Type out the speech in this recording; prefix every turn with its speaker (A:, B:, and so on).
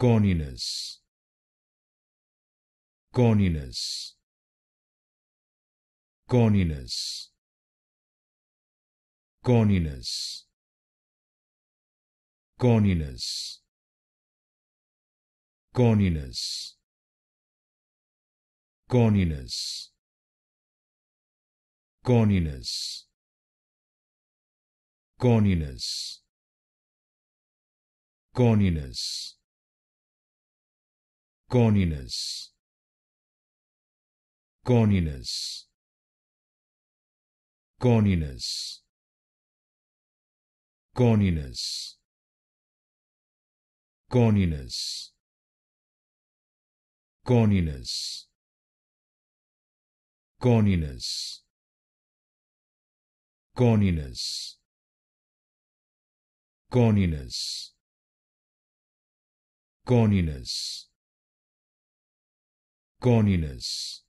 A: Corniness. Corniness. Corniness. Corniness. Corniness. Corniness. Corniness. Corniness. Koninus Koninus Koninus Koninus Koninus Koninus Koninus Koninus Koninus Koninus Koninus Koninus corniness